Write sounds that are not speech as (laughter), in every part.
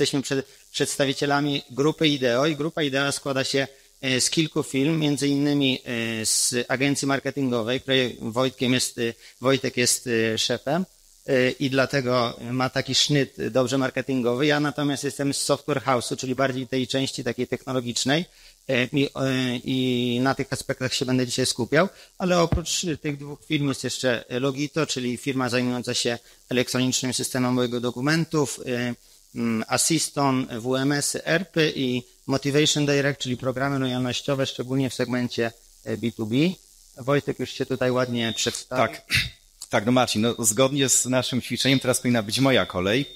Jesteśmy przed, przedstawicielami grupy IDEO i grupa IDEO składa się e, z kilku firm, między innymi e, z agencji marketingowej, której Wojtkiem jest, e, Wojtek jest szefem i dlatego ma taki sznyt dobrze marketingowy. Ja natomiast jestem z software house'u, czyli bardziej tej części takiej technologicznej i, i na tych aspektach się będę dzisiaj skupiał, ale oprócz tych dwóch firm jest jeszcze Logito, czyli firma zajmująca się elektronicznym systemem mojego dokumentów, Mm, Assiston, WMS, ERPy i Motivation Direct, czyli programy lojalnościowe, szczególnie w segmencie B2B. E, Wojtek już się tutaj ładnie przedstawił. Tak, (clears throat) tak, no Marcin, no zgodnie z naszym ćwiczeniem teraz powinna być moja kolej.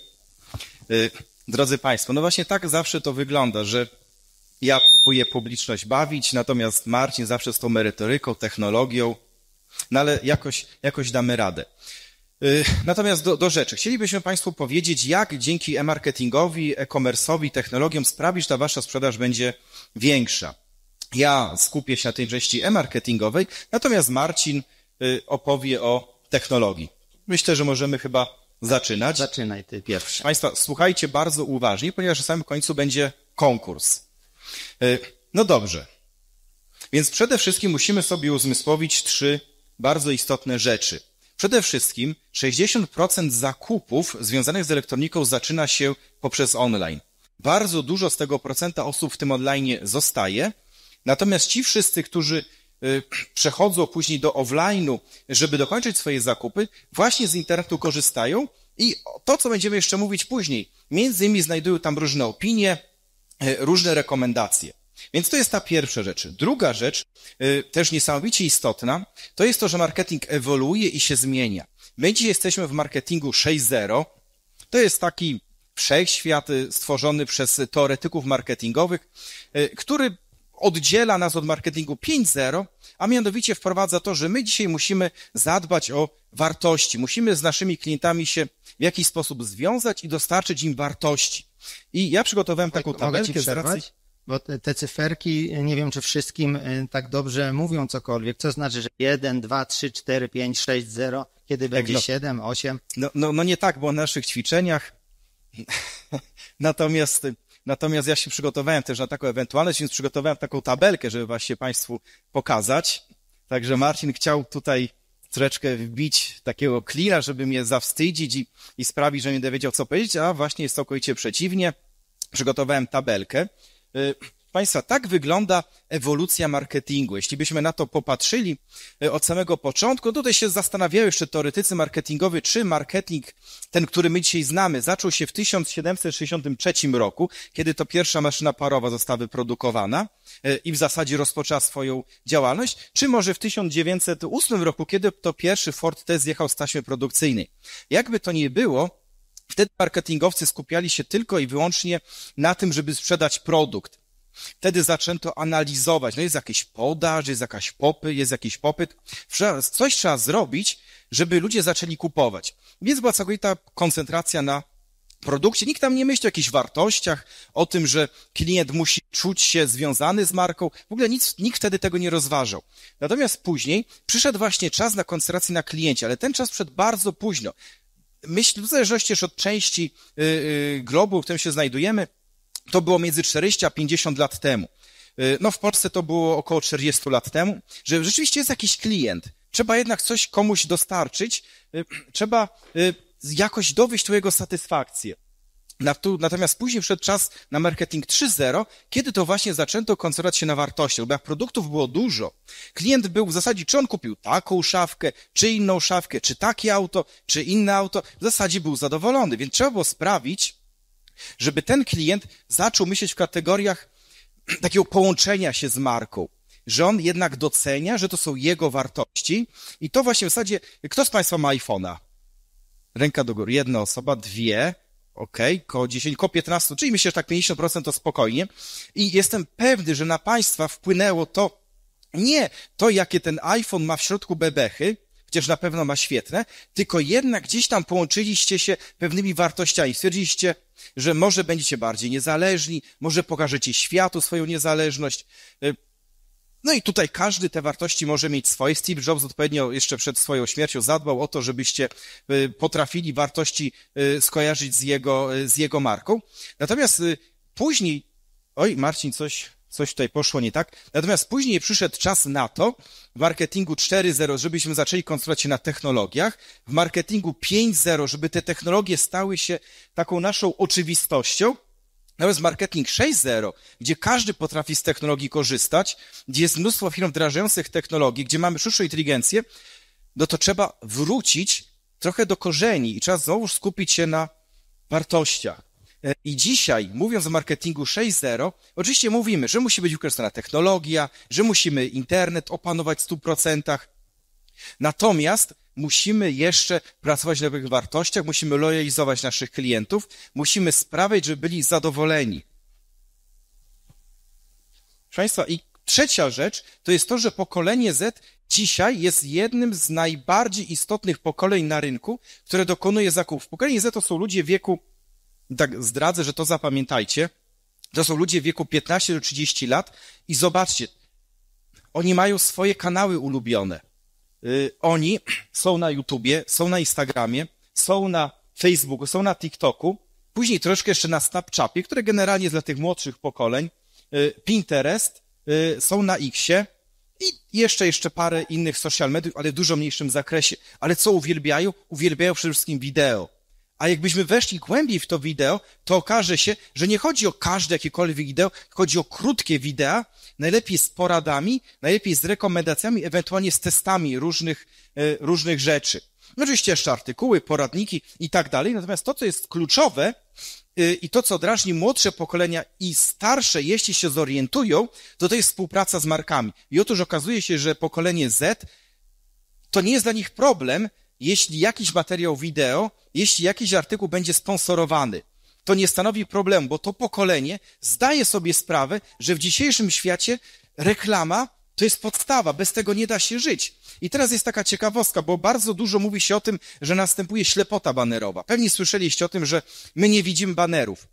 Y, drodzy Państwo, no właśnie tak zawsze to wygląda, że ja próbuję publiczność bawić, natomiast Marcin zawsze z tą merytoryką, technologią, no ale jakoś, jakoś damy radę. Y, natomiast do, do, rzeczy. Chcielibyśmy Państwu powiedzieć, jak dzięki e-marketingowi, e-commerce'owi, technologiom sprawić, że ta Wasza sprzedaż będzie większa. Ja skupię się na tej części e-marketingowej, natomiast Marcin y, opowie o technologii. Myślę, że możemy chyba zaczynać. Zaczynaj Ty pierwszy. Państwo, słuchajcie bardzo uważnie, ponieważ na samym końcu będzie konkurs. Y, no dobrze. Więc przede wszystkim musimy sobie uzmysłowić trzy bardzo istotne rzeczy – Przede wszystkim 60% zakupów związanych z elektroniką zaczyna się poprzez online. Bardzo dużo z tego procenta osób w tym online zostaje, natomiast ci wszyscy, którzy y, przechodzą później do offline'u, żeby dokończyć swoje zakupy, właśnie z internetu korzystają i to, co będziemy jeszcze mówić później, między innymi znajdują tam różne opinie, y, różne rekomendacje. Więc to jest ta pierwsza rzecz. Druga rzecz, y, też niesamowicie istotna, to jest to, że marketing ewoluuje i się zmienia. My dzisiaj jesteśmy w marketingu 6.0. To jest taki wszechświat y, stworzony przez teoretyków marketingowych, y, który oddziela nas od marketingu 5.0, a mianowicie wprowadza to, że my dzisiaj musimy zadbać o wartości. Musimy z naszymi klientami się w jakiś sposób związać i dostarczyć im wartości. I ja przygotowałem taką tabelkę z racji bo te, te, cyferki, nie wiem czy wszystkim e, tak dobrze mówią cokolwiek, co znaczy, że 1, 2, 3, 4, 5, 6, 0, kiedy będzie tak, no, 7, 8? No, no, no nie tak, bo w naszych ćwiczeniach, (laughs) natomiast, natomiast ja się przygotowałem też na taką ewentualność, więc przygotowałem taką tabelkę, żeby właśnie Państwu pokazać, także Marcin chciał tutaj troszeczkę wbić takiego klina, żeby mnie zawstydzić i, i sprawić, że nie będę wiedział co powiedzieć, a właśnie jest całkowicie przeciwnie, przygotowałem tabelkę, Y, państwa, tak wygląda ewolucja marketingu. Jeśli byśmy na to popatrzyli y, od samego początku, tutaj się zastanawiają jeszcze teoretycy marketingowi, czy marketing, ten, który my dzisiaj znamy, zaczął się w 1763 roku, kiedy to pierwsza maszyna parowa została wyprodukowana y, i w zasadzie rozpoczęła swoją działalność, czy może w 1908 roku, kiedy to pierwszy Ford T zjechał z taśmy produkcyjnej. Jakby to nie było, Wtedy marketingowcy skupiali się tylko i wyłącznie na tym, żeby sprzedać produkt. Wtedy zaczęto analizować, no jest jakaś podaż, jest jakaś popy, jest jakiś popyt. Coś trzeba zrobić, żeby ludzie zaczęli kupować. Więc była całkowita koncentracja na produkcie. Nikt tam nie myśli o jakichś wartościach, o tym, że klient musi czuć się związany z marką. W ogóle nic, nikt wtedy tego nie rozważał. Natomiast później przyszedł właśnie czas na koncentrację na kliencie, ale ten czas przed bardzo późno myśl, w zależności od części y, y, grobu, w którym się znajdujemy, to było między 40 a 50 lat temu. Y, no w Polsce to było około 40 lat temu, że rzeczywiście jest jakiś klient. Trzeba jednak coś komuś dostarczyć, trzeba jakoś dowieść tu jego satysfakcję. Natomiast później wszedł czas na marketing 3.0, kiedy to właśnie zaczęto koncentrować się na wartościach, bo jak produktów było dużo, klient był w zasadzie, czy on kupił taką szafkę, czy inną szafkę, czy takie auto, czy inne auto, w zasadzie był zadowolony, więc trzeba było sprawić, żeby ten klient zaczął myśleć w kategoriach (clears throat) takiego połączenia się z marką, że on jednak docenia, że to są jego wartości i to właśnie w zasadzie, kto z Państwa ma iPhone'a? Ręka do góry, jedna osoba, dwie, Okej, okay, koło 10, koło 15, czyli myślę, że tak 50% to spokojnie. I jestem pewny, że na Państwa wpłynęło to, nie to, jakie ten iPhone ma w środku bebechy, chociaż na pewno ma świetne, tylko jednak gdzieś tam połączyliście się pewnymi wartościami. Stwierdziliście, że może będziecie bardziej niezależni, może pokażecie światu swoją niezależność, y, no i tutaj każdy te wartości może mieć swoje. Steve Jobs odpowiednio jeszcze przed swoją śmiercią zadbał o to, żebyście y, potrafili wartości y, skojarzyć z jego, y, z jego marką. Natomiast później, oj, Marcin, coś, coś tutaj poszło nie tak. Natomiast później przyszedł czas na to, w marketingu 4.0, żebyśmy zaczęli koncentrować się na technologiach, w marketingu 5.0, żeby te technologie stały się taką naszą oczywistością, nawet marketing 6.0, gdzie każdy potrafi z technologii korzystać, gdzie jest mnóstwo firm wdrażających technologii, gdzie mamy sztuczną inteligencję, no to trzeba wrócić trochę do korzeni i trzeba znowu skupić się na wartościach. E, I dzisiaj, mówiąc o marketingu 6.0, oczywiście mówimy, że musi być wykorzystana technologia, że musimy internet opanować w 100%. Natomiast musimy jeszcze pracować na dobrych wartościach, musimy lojalizować naszych klientów, musimy sprawiać, żeby byli zadowoleni. Proszę Państwa, i trzecia rzecz to jest to, że pokolenie Z dzisiaj jest jednym z najbardziej istotnych pokoleń na rynku, które dokonuje zakupów. Pokolenie Z to są ludzie wieku, tak zdradzę, że to zapamiętajcie, to są ludzie wieku 15 do 30 lat i zobaczcie, oni mają swoje kanały ulubione Y, oni są na YouTubie, są na Instagramie, są na Facebooku, są na TikToku, później troszkę jeszcze na Snapchapie, które generalnie dla tych młodszych pokoleń, y, Pinterest, y, są na Xie i jeszcze, jeszcze parę innych social mediów, ale w dużo mniejszym zakresie. Ale co uwielbiają? Uwielbiają przede wszystkim wideo. A jakbyśmy weszli głębiej w to wideo, to okaże się, że nie chodzi o każde jakiekolwiek wideo, chodzi o krótkie wideo, najlepiej z poradami, najlepiej z rekomendacjami, ewentualnie z testami różnych, e, różnych rzeczy. No, oczywiście jeszcze artykuły, poradniki i tak dalej. Natomiast to, co jest kluczowe e, i to, co drażni młodsze pokolenia i starsze, jeśli się zorientują, to to jest współpraca z markami. I otóż okazuje się, że pokolenie Z to nie jest dla nich problem, jeśli jakiś materiał wideo, jeśli jakiś artykuł będzie sponsorowany, to nie stanowi problemu, bo to pokolenie zdaje sobie sprawę, że w dzisiejszym świecie reklama to jest podstawa, bez tego nie da się żyć. I teraz jest taka ciekawostka, bo bardzo dużo mówi się o tym, że następuje ślepota banerowa. Pewnie słyszeliście o tym, że my nie widzimy banerów.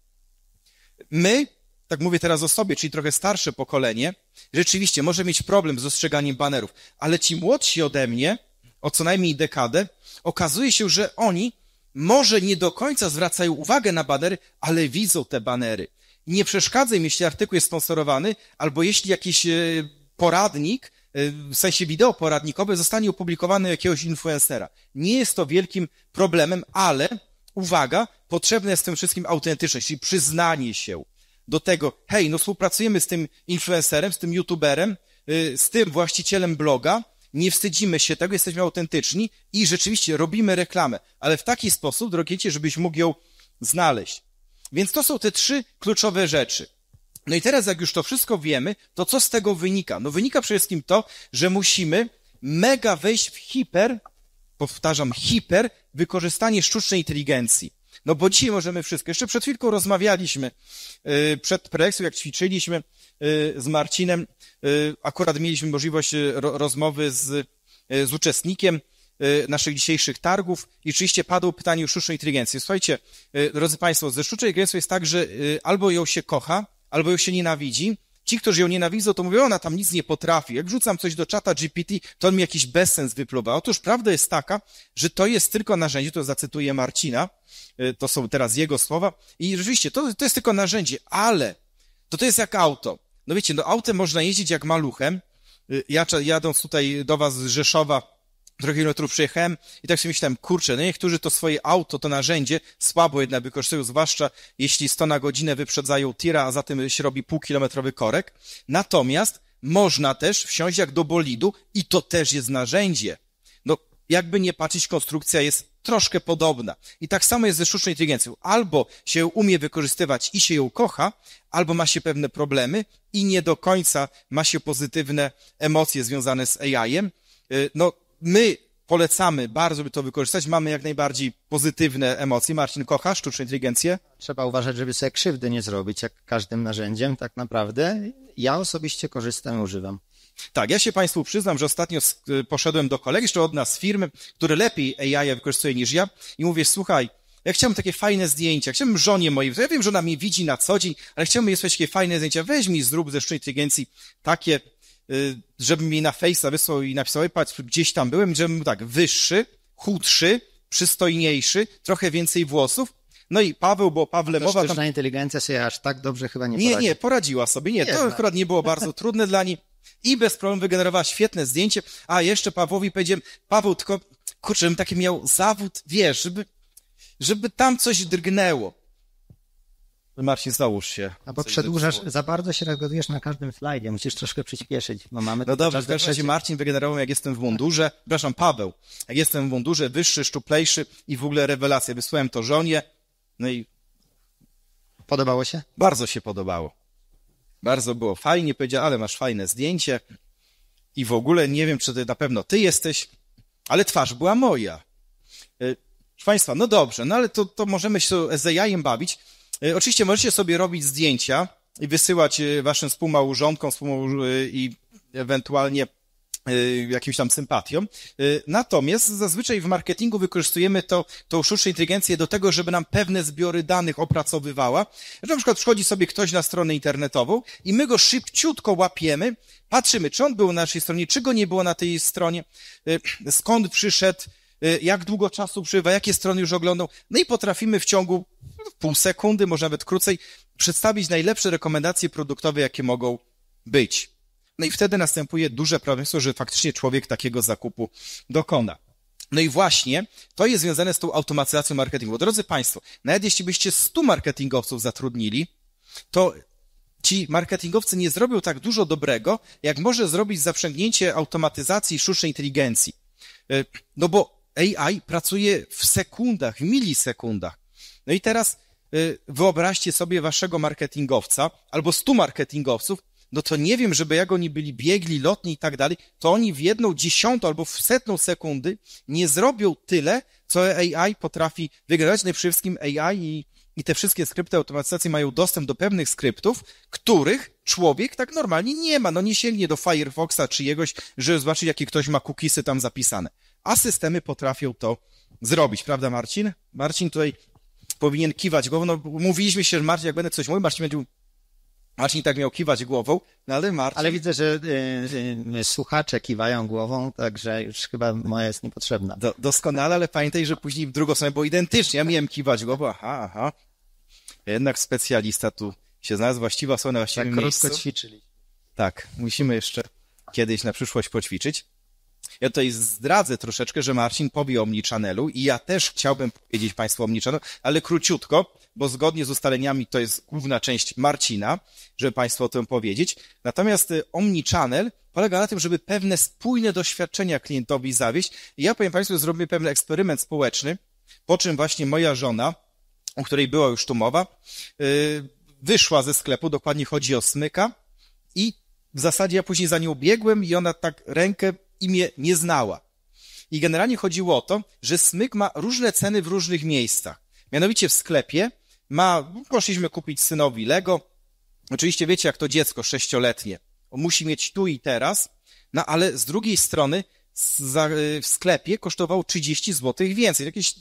My, tak mówię teraz o sobie, czyli trochę starsze pokolenie, rzeczywiście może mieć problem z ostrzeganiem banerów, ale ci młodsi ode mnie, o co najmniej dekadę, okazuje się, że oni może nie do końca zwracają uwagę na banery, ale widzą te banery. Nie przeszkadza im, jeśli artykuł jest sponsorowany, albo jeśli jakiś e, poradnik, e, w sensie wideo poradnikowe, zostanie opublikowany jakiegoś influencera. Nie jest to wielkim problemem, ale uwaga, potrzebna jest w tym wszystkim autentyczność, czyli przyznanie się do tego, hej, no współpracujemy z tym influencerem, z tym youtuberem, y, z tym właścicielem bloga, nie wstydzimy się tego, jesteśmy autentyczni i rzeczywiście robimy reklamę, ale w taki sposób, drogie dzieci, żebyś mógł ją znaleźć. Więc to są te trzy kluczowe rzeczy. No i teraz, jak już to wszystko wiemy, to co z tego wynika? No wynika przede wszystkim to, że musimy mega wejść w hiper, powtarzam, hiper wykorzystanie sztucznej inteligencji. No bo dzisiaj możemy wszystko. Jeszcze przed chwilką rozmawialiśmy yy, przed projekcją, jak ćwiczyliśmy yy, z Marcinem, Y, akurat mieliśmy możliwość y, rozmowy z, y, z uczestnikiem naszych dzisiejszych targów i oczywiście padło pytanie o sztuczną inteligencję. Słuchajcie, drodzy Państwo, ze sztuczną inteligencją jest tak, że albo ją się kocha, albo ją się nienawidzi. Ci, którzy ją nienawidzą, to mówią, ona tam nic nie potrafi. Jak rzucam coś do czata GPT, to on mi jakiś bezsens wypluwa. Otóż prawda jest taka, że to jest tylko narzędzie, to zacytuję Marcina, to są teraz jego słowa, i rzeczywiście to, to jest tylko narzędzie, ale to to jest jak auto. No wiecie, no autem można jeździć jak maluchem. Y, ja jadąc tutaj do was z Rzeszowa, trochę kilometrów przyjechałem i tak sobie myślałem, kurczę, no niektórzy to swoje auto, to narzędzie słabo jednak wykorzystują, zwłaszcza jeśli 100 na godzinę wyprzedzają tira, a za tym się robi półkilometrowy korek. Natomiast można też wsiąść jak do bolidu i to też jest narzędzie. No jakby nie patrzeć, konstrukcja jest troszkę podobna. I tak samo jest ze sztuczną inteligencją. Albo się umie wykorzystywać i się ją kocha, albo ma się pewne problemy i nie do końca ma się pozytywne emocje związane z AI-em. Y, no, my polecamy bardzo, by to wykorzystać. Mamy jak najbardziej pozytywne emocje. Marcin, kocha sztuczną inteligencję? Trzeba uważać, żeby sobie krzywdy nie zrobić, jak każdym narzędziem, tak naprawdę. Ja osobiście korzystam i używam. Tak, ja się Państwu przyznam, że ostatnio y, poszedłem do kolegi, jeszcze od nas firmy, który lepiej AI wykorzystuje niż ja i mówię, słuchaj, ja chciałem takie fajne zdjęcia, chciałem żonie mojej, ja wiem, że ona mnie widzi na co dzień, ale chciałbym jej takie fajne zdjęcia, weź mi zrób ze sztucznej inteligencji takie, y, żebym jej na Face'a wysłał i napisał, patrz, gdzieś tam byłem, żebym był tak wyższy, chudszy, przystojniejszy, trochę więcej włosów, no i Paweł, bo Pawle mowa. mowa... Tam... inteligencja się aż tak dobrze chyba nie Nie, nie, poradziła sobie, nie, nie to akurat nie było bardzo trudne dla niej i bez problemu wygenerowała świetne zdjęcie, a jeszcze Pawłowi powiedziałem, Paweł, tylko, kurczę, bym taki miał zawód, wiesz, żeby, żeby tam coś drgnęło. Marcin, załóż się. A no bo przedłużasz, za bardzo się rozgadujesz na każdym slajdzie, musisz troszkę przyspieszyć, bo mamy... No dobrze, w każdym razie Marcin wygenerował, jak jestem w mundurze, przepraszam, Paweł, jak jestem w mundurze, wyższy, szczuplejszy i w ogóle rewelacja. Wysłałem to żonie, no i... Podobało się? Bardzo się podobało. Bardzo było fajnie, powiedział, ale masz fajne zdjęcie i w ogóle nie wiem, czy to na pewno ty jesteś, ale twarz była moja. E, proszę Państwa, no dobrze, no ale to, to możemy się z jajem bawić. E, oczywiście możecie sobie robić zdjęcia i wysyłać e, waszym współmałżonkom współmałż i ewentualnie Y, jakimś tam sympatią. Y, natomiast zazwyczaj w marketingu wykorzystujemy to, tą sztuczną inteligencję do tego, żeby nam pewne zbiory danych opracowywała. Że na przykład wchodzi sobie ktoś na stronę internetową i my go szybciutko łapiemy, patrzymy, czy on był na naszej stronie, czy go nie było na tej stronie, y, skąd przyszedł, jak długo czasu przybywa, jakie strony już oglądał. No i potrafimy w ciągu no, pół sekundy, może nawet krócej, przedstawić najlepsze rekomendacje produktowe, jakie mogą być. No i wtedy następuje duże prawdopodobieństwo, że faktycznie człowiek takiego zakupu dokona. No i właśnie to jest związane z tą automatyzacją marketingu. Drodzy Państwo, nawet jeśli byście 100 marketingowców zatrudnili, to ci marketingowcy nie zrobią tak dużo dobrego, jak może zrobić zaprzęgnięcie automatyzacji i sztucznej inteligencji. E, no bo AI pracuje w sekundach, w milisekundach. No i teraz e, wyobraźcie sobie waszego marketingowca albo 100 marketingowców, no to nie wiem, żeby jak oni byli biegli, lotni i tak dalej, to oni w jedną dziesiątą albo w setną sekundy nie zrobią tyle, co AI potrafi wygrać. No wszystkim AI i, i te wszystkie skrypty automatyzacji mają dostęp do pewnych skryptów, których człowiek tak normalnie nie ma. No nie sięgnie do Firefoxa czy jegoś, żeby zobaczyć, jakie ktoś ma cookiesy tam zapisane. A systemy potrafią to zrobić, prawda Marcin? Marcin tutaj powinien kiwać głową, no mówiliśmy się, że Marcin, jak będę coś mówił, Marcin będzie Marcin tak miał kiwać głową, no ale Marcin... Ale widzę, że y, y, y, słuchacze kiwają głową, także już chyba moja jest niepotrzebna. Do, doskonale, ale pamiętaj, że później w drugą stronę było identycznie. Ja miałem kiwać głową, aha, aha. Jednak specjalista tu się znalazł, właściwa strona, właściwie. Tak, krótko ćwiczyli. Tak, musimy jeszcze kiedyś na przyszłość poćwiczyć. Ja tutaj zdradzę troszeczkę, że Marcin powie o Omnichannelu i ja też chciałbym powiedzieć Państwu o Omnichannelu, ale króciutko, bo zgodnie z ustaleniami to jest główna część Marcina, żeby Państwu o tym powiedzieć. Natomiast y, Omnichannel polega na tym, żeby pewne spójne doświadczenia klientowi zawieść. ja powiem Państwu, zrobię pewien eksperyment społeczny, po czym właśnie moja żona, o której była już tu mowa, y, wyszła ze sklepu, dokładnie chodzi o smyka i w zasadzie ja później za nią biegłem i ona tak rękę imię nie znała. I generalnie chodziło o to, że smyk ma różne ceny w różnych miejscach. Mianowicie w sklepie ma, no, poszliśmy kupić synowi Lego. Oczywiście wiecie, jak to dziecko sześcioletnie. musi mieć tu i teraz, no ale z drugiej strony y, w sklepie kosztował 30 zł więcej, jakieś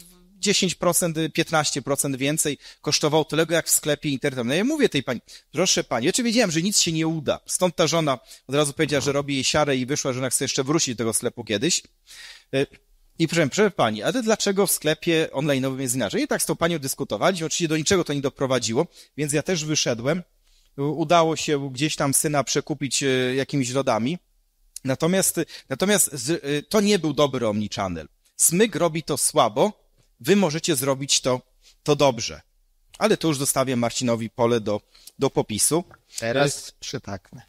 10%, 15% więcej kosztował tyle, jak w sklepie internetowym. No ja mówię tej pani, proszę pani, Oczywiście czy wiedziałem, że nic się nie uda. Stąd ta żona od razu powiedziała, że robi jej siarę i wyszła, że ona chce jeszcze wrócić do tego sklepu kiedyś. E, I proszę, proszę pani, ale dlaczego w sklepie online'owym jest inaczej? I tak z tą panią dyskutowaliśmy, oczywiście do niczego to nie doprowadziło, więc ja też wyszedłem. Udało się gdzieś tam syna przekupić e, jakimiś lodami. Natomiast, natomiast e, to nie był dobry omnichannel. Smyk robi to słabo, wy możecie zrobić to, to dobrze. Ale to już zostawię Marcinowi pole do, do popisu. Teraz przytaknę.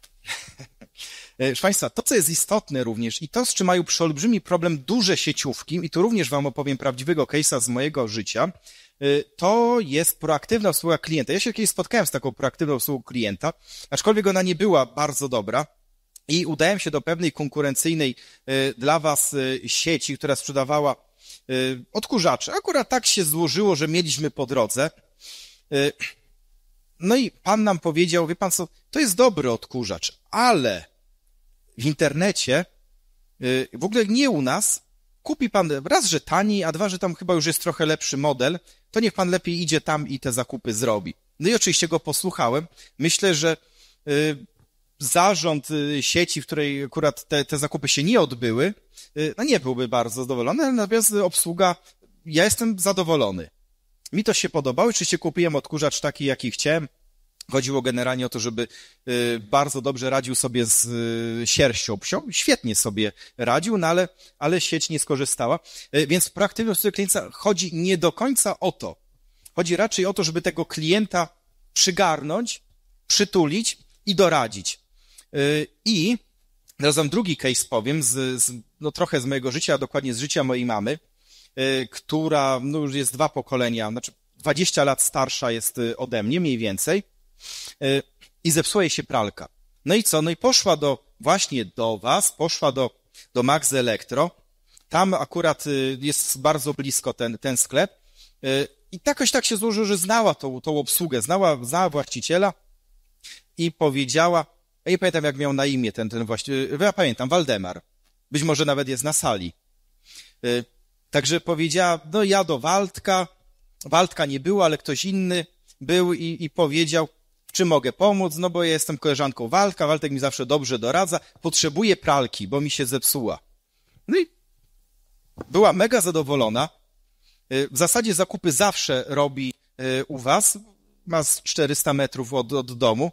E, proszę Państwa, to co jest istotne również i to, z czym mają przeolbrzymi problem duże sieciówki, i tu również Wam opowiem prawdziwego case'a z mojego życia, e, to jest proaktywna obsługa klienta. Ja się kiedyś spotkałem z taką proaktywną obsługą klienta, aczkolwiek ona nie była bardzo dobra. I udałem się do pewnej konkurencyjnej e, dla Was sieci, która sprzedawała Y, odkurzacze. Akurat tak się złożyło, że mieliśmy po drodze. Y, no i pan nam powiedział, wie pan co, to jest dobry odkurzacz, ale w internecie, y, w ogóle nie u nas, kupi pan raz, że taniej, a dwa, że tam chyba już jest trochę lepszy model, to niech pan lepiej idzie tam i te zakupy zrobi. No i oczywiście go posłuchałem. Myślę, że zarząd y, sieci, w której akurat te, te zakupy się nie odbyły, y, no nie byłby bardzo zadowolony, ale natomiast obsługa, ja jestem zadowolony. Mi to się podobało, oczywiście kupiłem odkurzacz taki, jaki chciałem. Chodziło generalnie o to, żeby y, bardzo dobrze radził sobie z sierścią psią. Świetnie sobie radził, no ale, ale sieć nie skorzystała. Więc w praktyce klienta chodzi nie do końca o to. Chodzi raczej o to, żeby tego klienta przygarnąć, przytulić i doradzić. Y, I razem drugi case powiem, z, z, no trochę z mojego życia, a dokładnie z życia mojej mamy, y, która no już jest dwa pokolenia, znaczy 20 lat starsza jest y, ode mnie mniej więcej i zepsuła jej się pralka. No i co? No i poszła do, właśnie do was, poszła do, do Max Electro. Tam akurat jest bardzo blisko ten, ten sklep. I tak jakoś tak się złożyło, że znała tą, tą obsługę, znała, znała właściciela i powiedziała, ja nie pamiętam, jak miał na imię ten, ten właśnie, e, ja pamiętam, Waldemar. Być może nawet jest na sali. E, także powiedziała, no ja do Waldka, Waldka nie było, ale ktoś inny był i, i powiedział, czy mogę pomóc, no bo ja jestem koleżanką Waldka, Waldek mi zawsze dobrze doradza, potrzebuję pralki, bo mi się zepsuła. No i była mega zadowolona. E, w zasadzie zakupy zawsze robi u was, ma 400 metrów od, od domu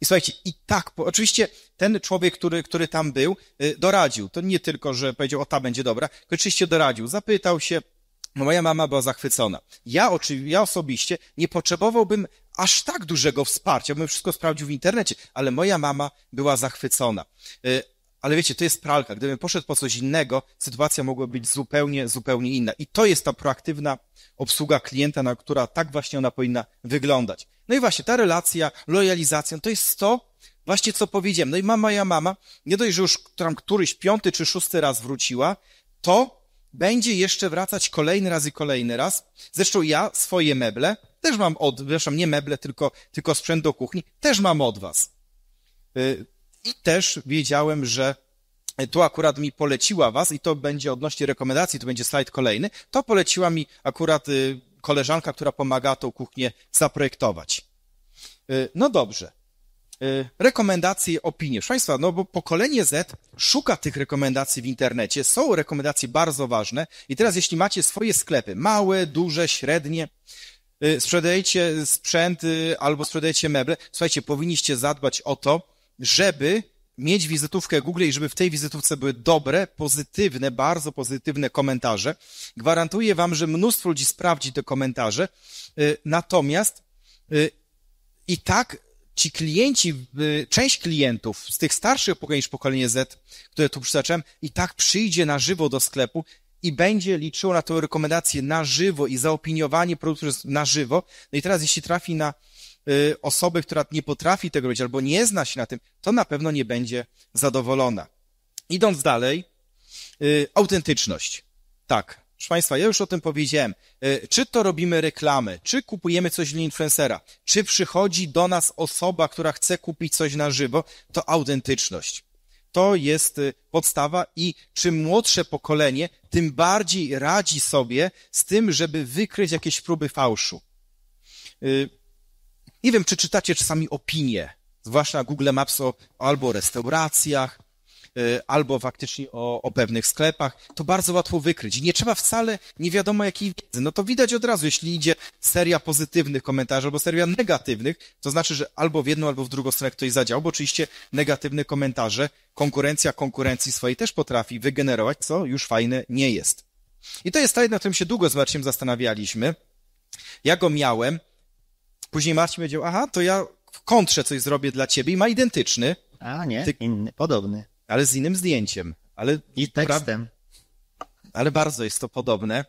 i słuchajcie, i tak, bo oczywiście ten człowiek, który, który tam był, y, doradził. To nie tylko, że powiedział, o ta będzie dobra, tylko oczywiście doradził. Zapytał się, no, moja mama była zachwycona. Ja, oczywiście, ja osobiście nie potrzebowałbym aż tak dużego wsparcia, bym wszystko sprawdził w internecie, ale moja mama była zachwycona. Y, ale wiecie, to jest pralka. Gdybym poszedł po coś innego, sytuacja mogłaby być zupełnie, zupełnie inna. I to jest ta proaktywna obsługa klienta, na która tak właśnie ona powinna wyglądać. No i właśnie ta relacja, lojalizacja, to jest to, właśnie co powiedziałem. No i mama, ja mama, nie dość, że już tam któryś piąty czy szósty raz wróciła, to będzie jeszcze wracać kolejny raz i kolejny raz. Zresztą ja swoje meble też mam od, przepraszam, nie meble, tylko, tylko sprzęt do kuchni, też mam od was. Y, i też wiedziałem, że tu akurat mi poleciła was, i to będzie odnośnie rekomendacji, to będzie slajd kolejny, to poleciła mi akurat y, koleżanka, która pomaga tą kuchnię zaprojektować. Y, no dobrze. Y, rekomendacje, opinie. Proszę Państwa, no bo pokolenie Z szuka tych rekomendacji w internecie. Są rekomendacje bardzo ważne. I teraz, jeśli macie swoje sklepy, małe, duże, średnie, sprzedajecie sprzęt albo sprzedajecie meble, słuchajcie, powinniście zadbać o to, żeby mieć wizytówkę Google i żeby w tej wizytówce były dobre, pozytywne, bardzo pozytywne komentarze. Gwarantuję Wam, że mnóstwo ludzi sprawdzi te komentarze. Y, natomiast y, i tak ci klienci, y, część klientów z tych starszych pokoleń niż pokolenie Z, które tu przytaczałem, i tak przyjdzie na żywo do sklepu i będzie liczyło na tę rekomendację na żywo i zaopiniowanie produktu na żywo. No i teraz, jeśli trafi na Y, osoby, która nie potrafi tego robić albo nie zna się na tym, to na pewno nie będzie zadowolona. Idąc dalej, y, autentyczność. Tak, proszę Państwa, ja już o tym powiedziałem. Y, czy to robimy reklamy, czy kupujemy coś dla influencera, czy przychodzi do nas osoba, która chce kupić coś na żywo, to autentyczność. To jest podstawa i czym młodsze pokolenie, tym bardziej radzi sobie z tym, żeby wykryć jakieś próby fałszu. Nie wiem, czy czytacie czasami opinie, zwłaszcza na Google Maps o, albo o restauracjach, e, albo faktycznie o, o pewnych sklepach, to bardzo łatwo wykryć. Nie trzeba wcale nie wiadomo jakiej wiedzy. No to widać od razu, jeśli idzie seria pozytywnych komentarzy albo seria negatywnych, to znaczy, że albo w jedną, albo w drugą stronę ktoś zadział, bo oczywiście negatywne komentarze konkurencja konkurencji swojej też potrafi wygenerować, co już fajne nie jest. I to jest slajd, na którym się długo z Marciem zastanawialiśmy. Ja go miałem, Później Marcin powiedział, aha, to ja w kontrze coś zrobię dla ciebie i ma identyczny. A nie, ty... inny, podobny. Ale z innym zdjęciem. Ale I tekstem. Ale bardzo jest to podobne.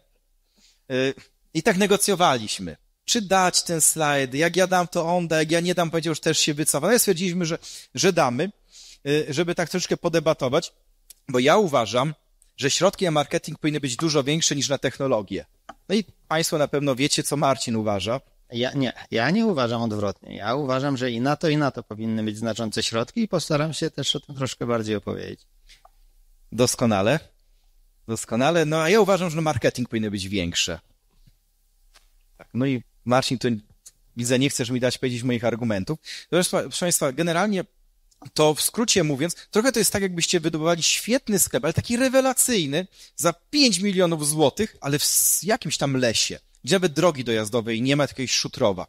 Y, I tak negocjowaliśmy. Czy dać ten slajd? Jak ja dam, to on da. Jak ja nie dam, powiedział, że też się wycofa. No i stwierdziliśmy, że, że damy, y, żeby tak troszeczkę podebatować, bo ja uważam, że środki na marketing powinny być dużo większe niż na technologię. No i Państwo na pewno wiecie, co Marcin uważa. Ja nie, ja nie uważam odwrotnie. Ja uważam, że i na to, i na to powinny być znaczące środki i postaram się też o tym troszkę bardziej opowiedzieć. Doskonale. Doskonale. No a ja uważam, że no, marketing powinien być większy. Tak. No i Marcin, tu widzę, nie chcesz mi dać powiedzieć moich argumentów. Zresztą, proszę Państwa, generalnie to w skrócie mówiąc, trochę to jest tak, jakbyście wydobywali świetny sklep, ale taki rewelacyjny, za 5 milionów złotych, ale w jakimś tam lesie nawet drogi dojazdowej nie ma takiej szutrowa.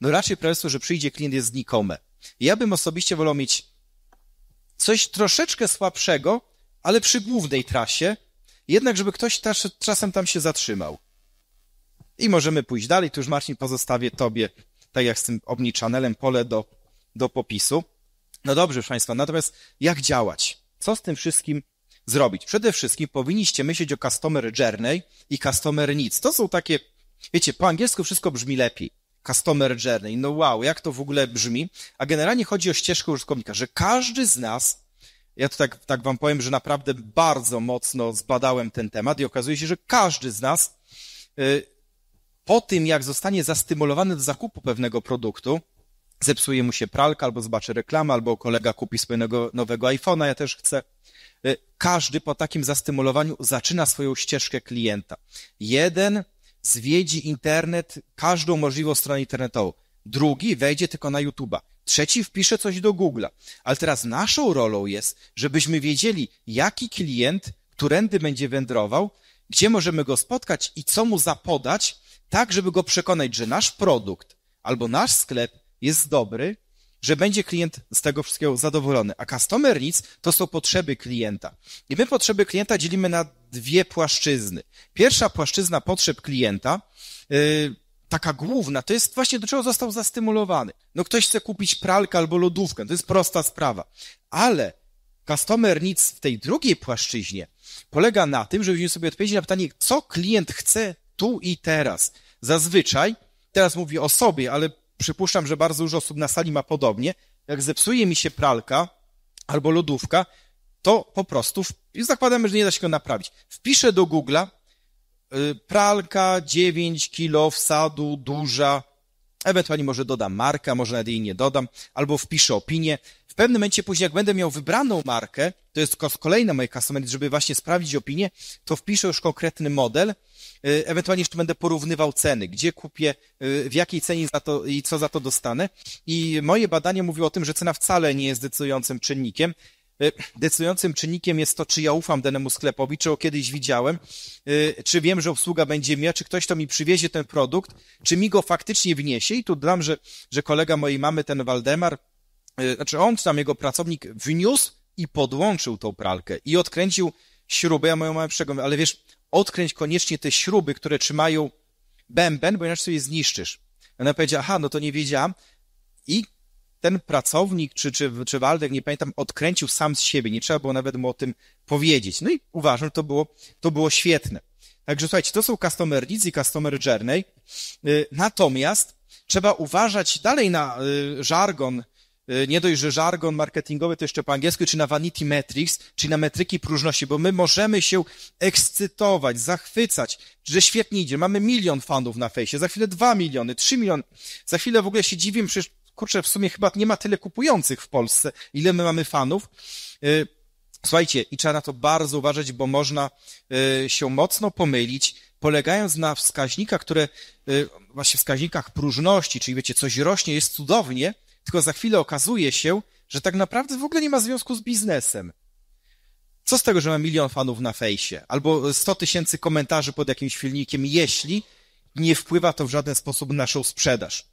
No raczej prelestwo, że przyjdzie klient jest znikome. Ja bym osobiście wolał mieć coś troszeczkę słabszego, ale przy głównej trasie, jednak żeby ktoś czasem tam się zatrzymał. I możemy pójść dalej, tu już Marcin pozostawię tobie, tak jak z tym omnichannelem, pole do, do popisu. No dobrze, proszę Państwa, natomiast jak działać? Co z tym wszystkim zrobić? Przede wszystkim powinniście myśleć o customer journey i customer needs. To są takie Wiecie, po angielsku wszystko brzmi lepiej. Customer journey, no wow, jak to w ogóle brzmi. A generalnie chodzi o ścieżkę użytkownika, że każdy z nas, ja to tak, tak wam powiem, że naprawdę bardzo mocno zbadałem ten temat i okazuje się, że każdy z nas y, po tym, jak zostanie zastymulowany do zakupu pewnego produktu, zepsuje mu się pralka, albo zobaczy reklamę, albo kolega kupi swojego nowego iPhone'a, ja też chcę. Y, każdy po takim zastymulowaniu zaczyna swoją ścieżkę klienta. Jeden zwiedzi internet, każdą możliwą stronę internetową. Drugi wejdzie tylko na YouTube'a. Trzeci wpisze coś do Google'a. Ale teraz naszą rolą jest, żebyśmy wiedzieli, jaki klient, którędy będzie wędrował, gdzie możemy go spotkać i co mu zapodać, tak żeby go przekonać, że nasz produkt albo nasz sklep jest dobry, że będzie klient z tego wszystkiego zadowolony. A customer needs to są potrzeby klienta. I my potrzeby klienta dzielimy na dwie płaszczyzny. Pierwsza płaszczyzna potrzeb klienta, yy, taka główna, to jest właśnie do czego został zastymulowany. No ktoś chce kupić pralkę albo lodówkę, to jest prosta sprawa. Ale customer needs w tej drugiej płaszczyźnie polega na tym, żebyśmy sobie odpowiedzieli na pytanie, co klient chce tu i teraz. Zazwyczaj, teraz mówię o sobie, ale przypuszczam, że bardzo dużo osób na sali ma podobnie, jak zepsuje mi się pralka albo lodówka, to po prostu, już zakładamy, że nie da się go naprawić. Wpiszę do Google'a y, pralka 9 kilo wsadu, duża, ewentualnie może dodam markę, może nawet jej nie dodam, albo wpiszę opinię. W pewnym momencie później, jak będę miał wybraną markę, to jest kolejna moja customer, żeby właśnie sprawdzić opinię, to wpiszę już konkretny model – Y, ewentualnie jeszcze będę porównywał ceny, gdzie kupię, y, w jakiej cenie za to i co za to dostanę. I moje badanie mówiło o tym, że cena wcale nie jest decydującym czynnikiem. Y, decydującym czynnikiem jest to, czy ja ufam danemu sklepowi, czy o kiedyś widziałem, czy wiem, że obsługa będzie miła, czy ktoś to mi przywiezie ten produkt, czy mi go faktycznie wniesie. I tu dam, że, że kolega mojej mamy, ten Waldemar, znaczy on, tam jego pracownik, wniósł i podłączył tą pralkę i odkręcił śrubę. Ja moją mamę przeglądam, ale wiesz, odkręć koniecznie te śruby, które trzymają bęben, bo inaczej sobie zniszczysz. Ona powiedziała, aha, no to nie wiedziałam. I ten pracownik, czy, czy, czy Waldek, nie pamiętam, odkręcił sam z siebie. Nie trzeba było nawet mu o tym powiedzieć. No i uważam, że to było, to było świetne. Także słuchajcie, to są customer needs i customer journey. Y, natomiast trzeba uważać dalej na y, żargon E, nie dość, że żargon marketingowy to jeszcze po angielsku, czy na vanity metrics, czy na metryki próżności, bo my możemy się ekscytować, zachwycać, że świetnie idzie. Mamy milion fanów na fejsie, za chwilę dwa miliony, trzy miliony. Za chwilę w ogóle się dziwię, przecież kurczę, w sumie chyba nie ma tyle kupujących w Polsce, ile my mamy fanów. E, słuchajcie, i trzeba na to bardzo uważać, bo można e, się mocno pomylić, polegając na wskaźnikach, które, właśnie wskaźnikach próżności, czyli wiecie, coś rośnie, jest cudownie, tylko za chwilę okazuje się, że tak naprawdę w ogóle nie ma związku z biznesem. Co z tego, że mam milion fanów na fejsie, albo 100 tysięcy komentarzy pod jakimś filmikiem, jeśli nie wpływa to w żaden sposób na naszą sprzedaż.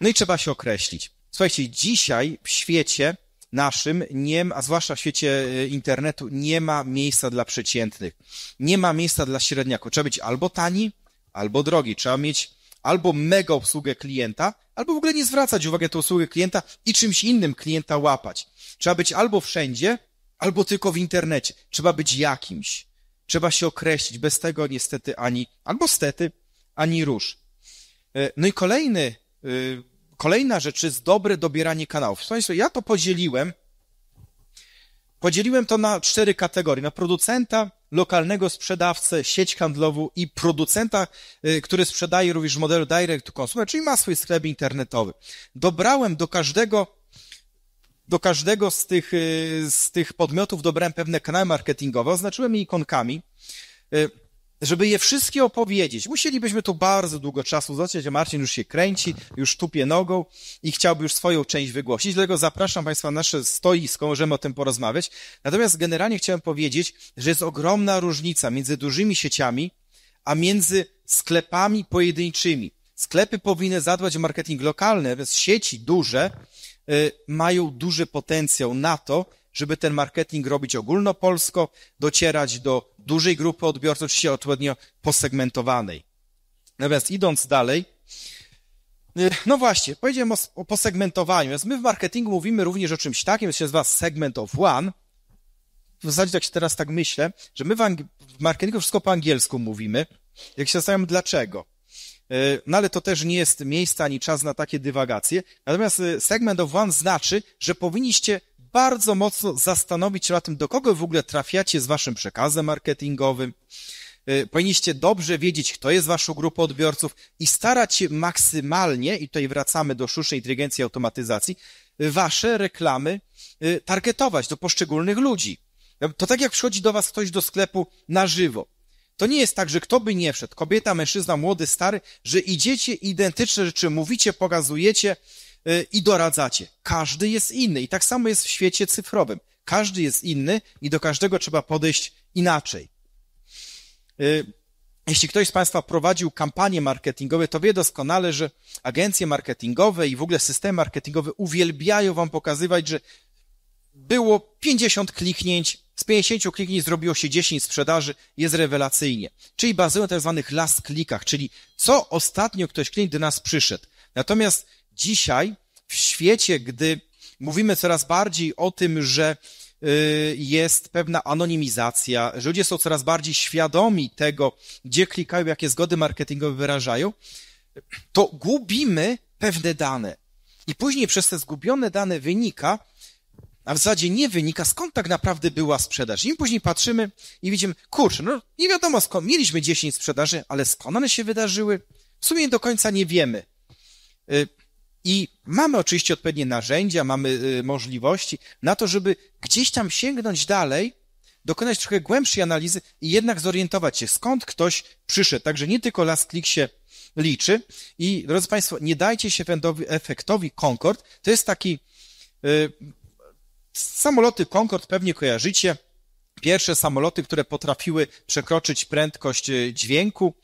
No i trzeba się określić. Słuchajcie, dzisiaj w świecie naszym, nie, a zwłaszcza w świecie e, internetu, nie ma miejsca dla przeciętnych. Nie ma miejsca dla średniaków. Trzeba być albo tani, albo drogi. Trzeba mieć albo mega obsługę klienta, albo w ogóle nie zwracać uwagi na tę usługę klienta i czymś innym klienta łapać. Trzeba być albo wszędzie, albo tylko w internecie. Trzeba być jakimś. Trzeba się określić. Bez tego niestety ani, albo stety, ani róż. E, no i kolejny, e, kolejna rzecz jest dobre dobieranie kanałów. Słuchajcie, ja to podzieliłem. Podzieliłem to na cztery kategorie. Na producenta, lokalnego sprzedawcę, sieć handlową i producenta, y, który sprzedaje również model modelu direct to consumer, czyli ma swój sklep internetowy. Dobrałem do każdego do każdego z tych, y, z tych podmiotów dobrałem pewne kanały marketingowe, oznaczyłem je ikonkami. Y, żeby je wszystkie opowiedzieć, musielibyśmy tu bardzo długo czasu zacząć, a Marcin już się kręci, już tupie nogą i chciałby już swoją część wygłosić, dlatego zapraszam Państwa na nasze stoisko, możemy o tym porozmawiać. Natomiast generalnie chciałem powiedzieć, że jest ogromna różnica między dużymi sieciami, a między sklepami pojedynczymi. Sklepy powinny zadbać o marketing lokalny, więc sieci duże y, mają duży potencjał na to, żeby ten marketing robić ogólnopolsko, docierać do dużej grupy odbiorców, się odpowiednio posegmentowanej. Natomiast idąc dalej, y, no właśnie, powiedziałem o, o posegmentowaniu. Więc my w marketingu mówimy również o czymś takim, co się nazywa segment of one. W zasadzie tak się teraz tak myślę, że my w, w marketingu wszystko po angielsku mówimy. Jak się zastanawiam, dlaczego. Y, no ale to też nie jest miejsce ani czas na takie dywagacje. Natomiast y, segment of one znaczy, że powinniście bardzo mocno zastanowić się nad tym, do kogo w ogóle trafiacie z waszym przekazem marketingowym. Y, powinniście dobrze wiedzieć, kto jest waszą grupą odbiorców i starać się maksymalnie, i tutaj wracamy do sztucznej inteligencji i automatyzacji, wasze reklamy y, targetować do poszczególnych ludzi. Y, to tak jak przychodzi do was ktoś do sklepu na żywo. To nie jest tak, że kto by nie wszedł, kobieta, mężczyzna, młody, stary, że idziecie identyczne rzeczy, mówicie, pokazujecie, Y, i doradzacie. Każdy jest inny i tak samo jest w świecie cyfrowym. Każdy jest inny i do każdego trzeba podejść inaczej. Y, jeśli ktoś z Państwa prowadził kampanie marketingowe, to wie doskonale, że agencje marketingowe i w ogóle systemy marketingowe uwielbiają Wam pokazywać, że było 50 kliknięć, z 50 kliknięć zrobiło się 10 sprzedaży, jest rewelacyjnie. Czyli bazują na tzw. Tak zwanych last klikach, czyli co ostatnio ktoś klient do nas przyszedł. Natomiast dzisiaj w świecie, gdy mówimy coraz bardziej o tym, że y, jest pewna anonimizacja, że ludzie są coraz bardziej świadomi tego, gdzie klikają, jakie zgody marketingowe wyrażają, to gubimy pewne dane. I później przez te zgubione dane wynika, a w zasadzie nie wynika, skąd tak naprawdę była sprzedaż. I później patrzymy i widzimy, kurczę, no nie wiadomo skąd, mieliśmy 10 sprzedaży, ale skąd one się wydarzyły? W sumie do końca nie wiemy. Y, i mamy oczywiście odpowiednie narzędzia, mamy y, możliwości na to, żeby gdzieś tam sięgnąć dalej, dokonać trochę głębszej analizy i jednak zorientować się, skąd ktoś przyszedł. Także nie tylko last click się liczy. I drodzy Państwo, nie dajcie się efektowi Concord. To jest taki. Yy, samoloty Concord pewnie kojarzycie. Pierwsze samoloty, które potrafiły przekroczyć prędkość y, dźwięku.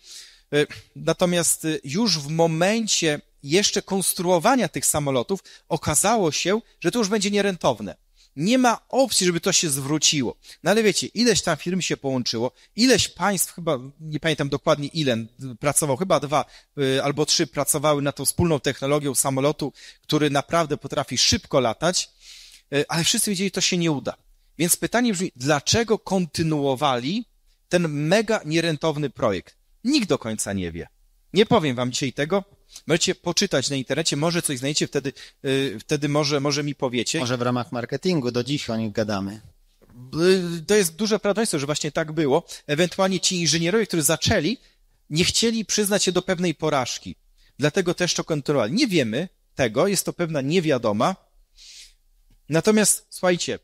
Y, natomiast już w momencie jeszcze konstruowania tych samolotów okazało się, że to już będzie nierentowne. Nie ma opcji, żeby to się zwróciło. No ale wiecie, ileś tam firm się połączyło, ileś państw, chyba nie pamiętam dokładnie ile pracował, chyba dwa y, albo trzy pracowały na tą wspólną technologią samolotu, który naprawdę potrafi szybko latać, y, ale wszyscy wiedzieli, że to się nie uda. Więc pytanie brzmi, dlaczego kontynuowali ten mega nierentowny projekt? Nikt do końca nie wie. Nie powiem wam dzisiaj tego, Możecie poczytać na internecie, może coś znajdziecie, wtedy, y, wtedy może, może mi powiecie. Może w ramach marketingu, do dziś o nich gadamy y, to jest duże prawdopodobieństwo, że właśnie tak było. Ewentualnie ci inżynierowie, którzy zaczęli, nie chcieli przyznać się do pewnej porażki. Dlatego też to kontrolowali. Nie wiemy tego, jest to pewna niewiadoma. Natomiast, słuchajcie,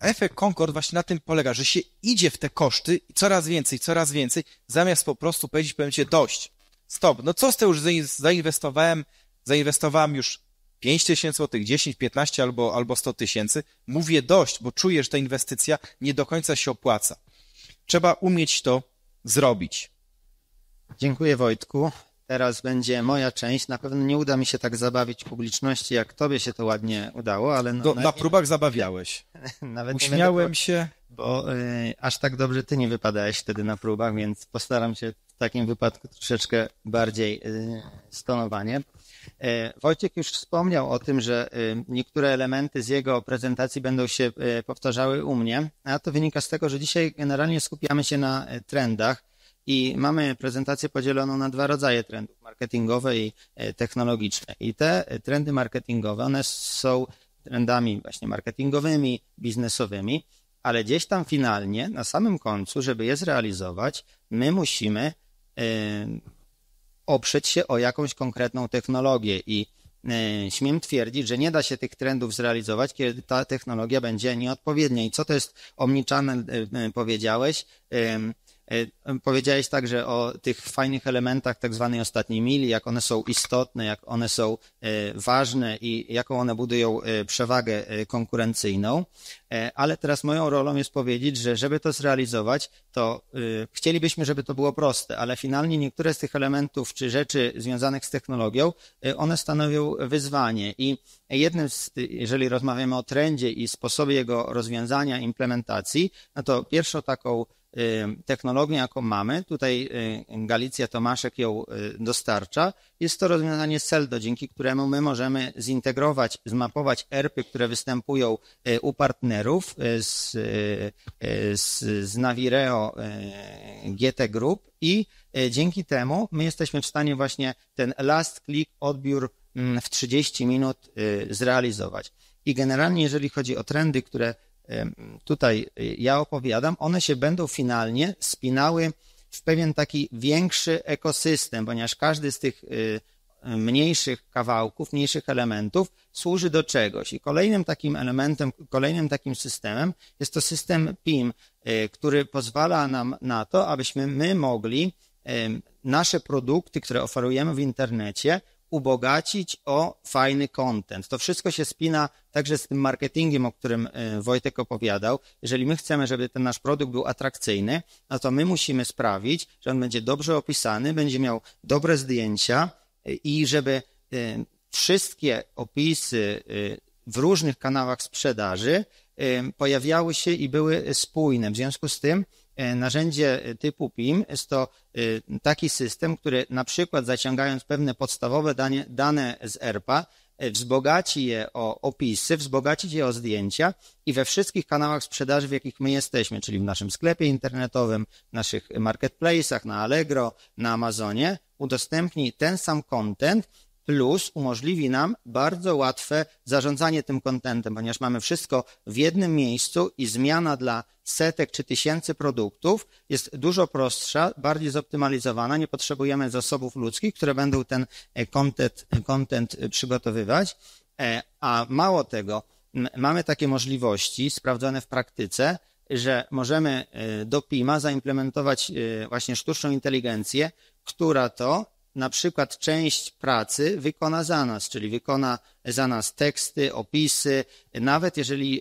efekt Concord właśnie na tym polega, że się idzie w te koszty coraz więcej, coraz więcej, zamiast po prostu powiedzieć, powiem dość stop, no co z tego, już zainwestowałem, zainwestowałem już 5 tysięcy złotych, 10, 15 albo, albo 100 tysięcy, mówię dość, bo czuję, że ta inwestycja nie do końca się opłaca. Trzeba umieć to zrobić. Dziękuję Wojtku. Teraz będzie moja część. Na pewno nie uda mi się tak zabawić publiczności, jak tobie się to ładnie udało, ale... No, do, na próbach nie... zabawiałeś. (laughs) Nawet Uśmiałem nie będę... się. Bo y, aż tak dobrze ty nie wypadałeś wtedy na próbach, więc postaram się takim wypadku troszeczkę bardziej y, stonowanie. Y, Wojciech już wspomniał o tym, że y, niektóre elementy z jego prezentacji będą się powtarzały u mnie, a to wynika z tego, że dzisiaj generalnie skupiamy się na trendach i mamy prezentację podzieloną na dwa rodzaje trendów, marketingowe i technologiczne. I te trendy marketingowe, one są trendami właśnie marketingowymi, biznesowymi, ale gdzieś tam finalnie, na samym końcu, żeby je zrealizować, my musimy oprzeć się o jakąś konkretną technologię i śmiem twierdzić, że nie da się tych trendów zrealizować, kiedy ta technologia będzie nieodpowiednia. I co to jest omniczane, powiedziałeś? E, powiedziałeś także o tych fajnych elementach tak zwanej ostatniej mili, jak one są istotne, jak one są e, ważne i jaką one budują e, przewagę konkurencyjną. Ale teraz moją rolą jest powiedzieć, że żeby to zrealizować, to chcielibyśmy, żeby to było proste, ale finalnie niektóre z tych elementów czy rzeczy związanych z technologią, one stanowią wyzwanie i jednym z, jeżeli rozmawiamy o trendzie i sposobie jego rozwiązania, implementacji, no to pierwszą taką Y, technologię, jaką mamy, tutaj y, Galicja Tomaszek ją y, dostarcza, jest to rozwiązanie SELDO, dzięki któremu my możemy zintegrować, zmapować ERPy, które występują u partnerów z, z, z Navireo GT Group i dzięki temu my jesteśmy w stanie właśnie ten last click odbiór mm, w 30 minut zrealizować. I generalnie, jeżeli chodzi o trendy, które tutaj y, ja opowiadam, one się będą finalnie spinały w pewien taki większy ekosystem, ponieważ każdy z tych y, mniejszych kawałków, mniejszych elementów służy do czegoś. I kolejnym takim elementem, kolejnym takim systemem jest to system PIM, y, który pozwala nam na to, abyśmy my mogli nasze produkty, które oferujemy w internecie, ubogacić o fajny content. To wszystko się spina także z tym marketingiem, o którym e, Wojtek opowiadał. Jeżeli my chcemy, żeby ten nasz produkt był atrakcyjny, no to my musimy sprawić, że on będzie dobrze opisany, będzie miał dobre zdjęcia e, i żeby e, wszystkie opisy w różnych kanałach sprzedaży pojawiały się i były spójne. W związku z tym E, narzędzie e, typu PIM jest to e, taki system, który na przykład zaciągając pewne podstawowe dane, dane z ERPA, wzbogaci je o opisy, wzbogaci je o zdjęcia i we wszystkich kanałach sprzedaży, w jakich my jesteśmy, czyli w naszym sklepie internetowym, w naszych marketplace'ach, na Allegro, na Amazonie, udostępni ten sam content plus umożliwi nam bardzo łatwe zarządzanie tym kontentem, ponieważ mamy wszystko w jednym miejscu i zmiana dla setek czy tysięcy produktów jest dużo prostsza, bardziej zoptymalizowana. Nie potrzebujemy zasobów ludzkich, które będą ten content, e, content e, e, przygotowywać. A mało tego, mamy takie możliwości sprawdzone w praktyce, że możemy do PIMA zaimplementować właśnie sztuczną inteligencję, która to na przykład część pracy wykona za nas, czyli wykona za nas teksty, opisy. Nawet jeżeli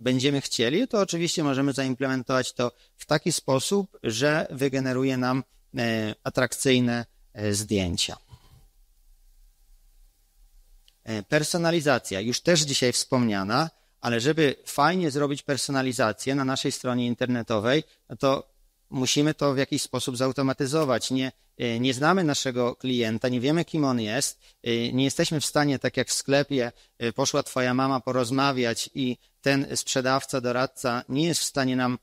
będziemy chcieli, to oczywiście możemy zaimplementować to w taki sposób, że wygeneruje nam e, atrakcyjne e, zdjęcia. E, personalizacja, już też dzisiaj wspomniana, ale żeby fajnie zrobić personalizację na naszej stronie internetowej, no to musimy to w jakiś sposób zautomatyzować. Nie, Y, nie znamy naszego klienta, nie wiemy, kim on jest, y, nie jesteśmy w stanie, tak jak w sklepie, y, poszła Twoja mama porozmawiać i ten sprzedawca, doradca nie jest w stanie nam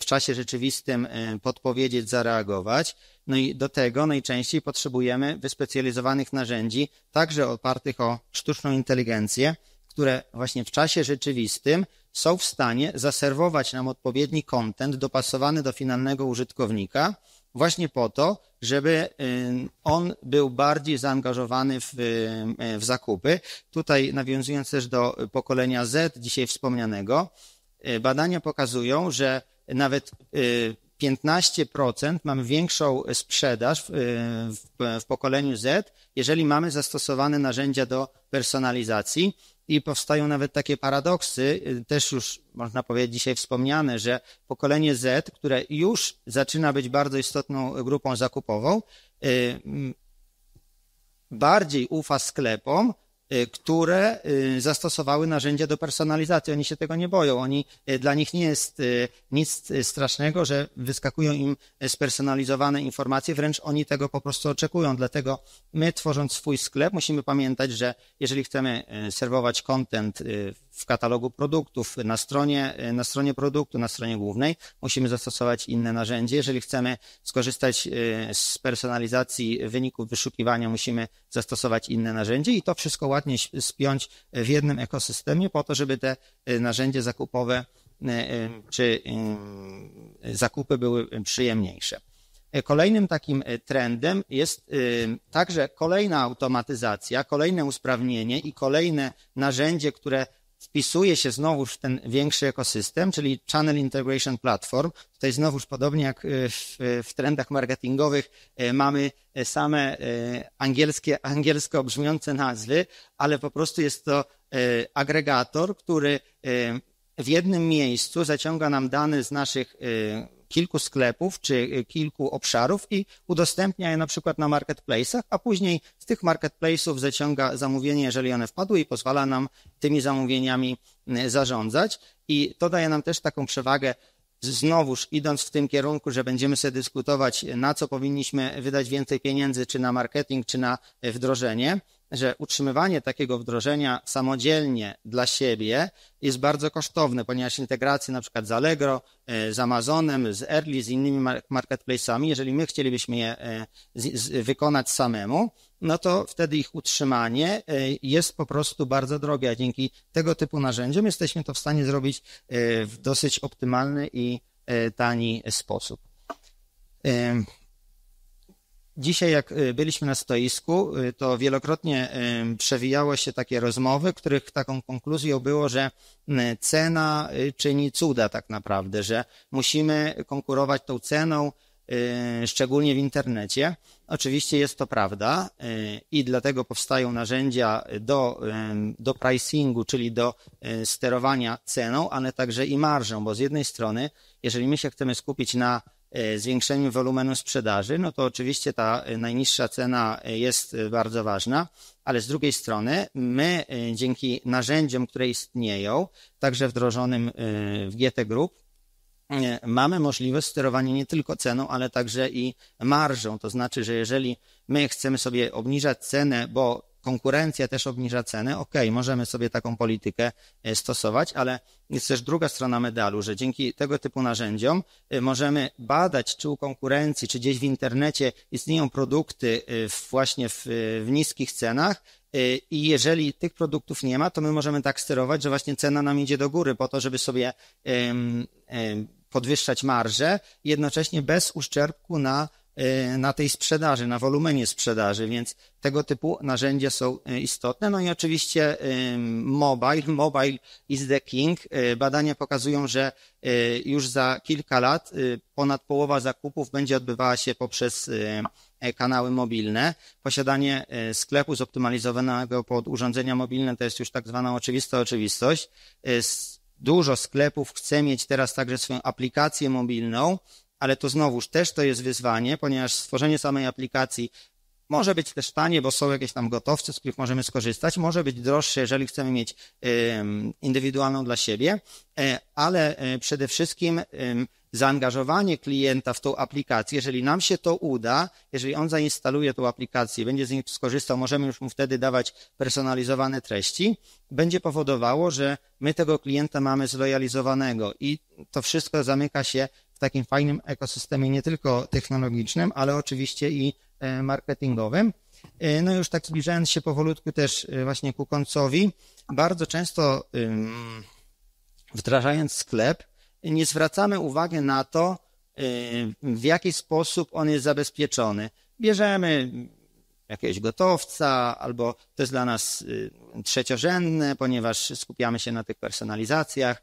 w czasie rzeczywistym podpowiedzieć, zareagować. No i do tego najczęściej potrzebujemy wyspecjalizowanych narzędzi, także opartych o sztuczną inteligencję, które właśnie w czasie rzeczywistym są w stanie zaserwować nam odpowiedni kontent dopasowany do finalnego użytkownika właśnie po to, żeby y, on był bardziej zaangażowany w, y, w zakupy. Tutaj nawiązując też do pokolenia Z, dzisiaj wspomnianego, y, badania pokazują, że nawet 15% mamy większą sprzedaż w, w, w pokoleniu Z, jeżeli mamy zastosowane narzędzia do personalizacji i powstają nawet takie paradoksy, y, też już można powiedzieć dzisiaj wspomniane, że pokolenie Z, które już zaczyna być bardzo istotną grupą zakupową, y, bardziej ufa sklepom Y, które y, zastosowały narzędzia do personalizacji. Oni się tego nie boją. Oni, y, dla nich nie jest nic strasznego, że wyskakują im spersonalizowane informacje, wręcz oni tego po prostu oczekują. Dlatego my, tworząc swój sklep, musimy pamiętać, że jeżeli chcemy serwować content w katalogu produktów, na stronie, na stronie produktu, na stronie głównej. Musimy zastosować inne narzędzie. Jeżeli chcemy skorzystać y, z personalizacji wyników wyszukiwania, musimy zastosować inne narzędzie i to wszystko ładnie spiąć w jednym ekosystemie po to, żeby te y, narzędzie zakupowe y, czy zakupy były przyjemniejsze. Kolejnym takim trendem jest także kolejna automatyzacja, kolejne usprawnienie i kolejne narzędzie, które wpisuje się znowuż w ten większy ekosystem, czyli Channel Integration Platform. Tutaj znowuż podobnie jak e, w, w trendach marketingowych e, mamy e, same angielskie, angielsko brzmiące nazwy, ale po prostu jest to agregator, który w jednym miejscu zaciąga nam dane z naszych kilku sklepów czy y, kilku obszarów i udostępnia je na przykład na marketplace'ach, a później z tych marketplace'ów zaciąga zamówienie, jeżeli one wpadły i pozwala nam tymi zamówieniami y, zarządzać. I to daje nam też taką przewagę znowuż idąc w tym kierunku, że będziemy sobie dyskutować, y, na co powinniśmy wydać więcej pieniędzy, czy na marketing, czy na wdrożenie, że utrzymywanie takiego wdrożenia samodzielnie dla siebie jest bardzo kosztowne, ponieważ integracje na przykład z Allegro, e, z Amazonem, z Early, z innymi marketplace'ami, jeżeli my chcielibyśmy je e, wykonać samemu, no to wtedy ich utrzymanie e, jest po prostu bardzo drogie, a dzięki tego typu narzędziom jesteśmy to w stanie zrobić w dosyć optymalny i tani sposób. Dzisiaj, jak y, byliśmy na stoisku, y, to wielokrotnie y, przewijały się takie rozmowy, których taką konkluzją było, że mm, cena czyni cuda tak naprawdę, że musimy konkurować tą ceną, szczególnie w internecie. Oczywiście jest to prawda i dlatego powstają narzędzia do, do pricingu, czyli do sterowania ceną, ale także i marżą, bo z jednej strony, jeżeli my się chcemy skupić na E, zwiększeniu wolumenu sprzedaży, no to oczywiście ta e, najniższa cena e, jest bardzo ważna, ale z drugiej strony my dzięki narzędziom, które istnieją, także wdrożonym w GT Group, mamy możliwość sterowania nie tylko ceną, ale także i marżą. To znaczy, że jeżeli my chcemy sobie obniżać cenę, bo konkurencja też obniża ceny, ok, możemy sobie taką politykę e, stosować, ale jest też druga strona medalu, że dzięki tego typu narzędziom e, możemy badać, czy u konkurencji, czy gdzieś w internecie istnieją produkty e, właśnie w, w niskich cenach, i jeżeli tych produktów nie ma, to my możemy tak sterować, że właśnie cena nam idzie do góry po to, żeby sobie podwyższać marże, jednocześnie bez uszczerbku na Y, na tej sprzedaży, na wolumenie sprzedaży, więc tego typu narzędzia są y, istotne. No i oczywiście y, mobile, mobile is the king. Badania pokazują, że już za kilka lat ponad połowa zakupów będzie odbywała się poprzez e, kanały mobilne. Posiadanie sklepu zoptymalizowanego pod urządzenia mobilne to jest już tak zwana oczywista oczywistość. Dużo sklepów chce mieć teraz także swoją aplikację mobilną, ale to znowuż też to jest wyzwanie, ponieważ stworzenie samej aplikacji może być też tanie, bo są jakieś tam gotowce, z których możemy skorzystać. Może być droższe, jeżeli chcemy mieć indywidualną dla siebie, e, ale e, przede wszystkim zaangażowanie klienta w tą aplikację, jeżeli nam się to uda, jeżeli on zainstaluje tą aplikację, będzie z niej skorzystał, możemy już mu wtedy dawać personalizowane treści, będzie powodowało, że my tego klienta mamy zlojalizowanego i to wszystko zamyka się takim fajnym ekosystemie nie tylko technologicznym, ale oczywiście i e, marketingowym. E, no już tak zbliżając się powolutku też e, właśnie ku końcowi, bardzo często wdrażając sklep, nie zwracamy uwagi na to, w jaki sposób on jest zabezpieczony. Bierzemy jakiegoś gotowca, albo to jest dla nas y, trzeciorzędne, ponieważ skupiamy się na tych personalizacjach,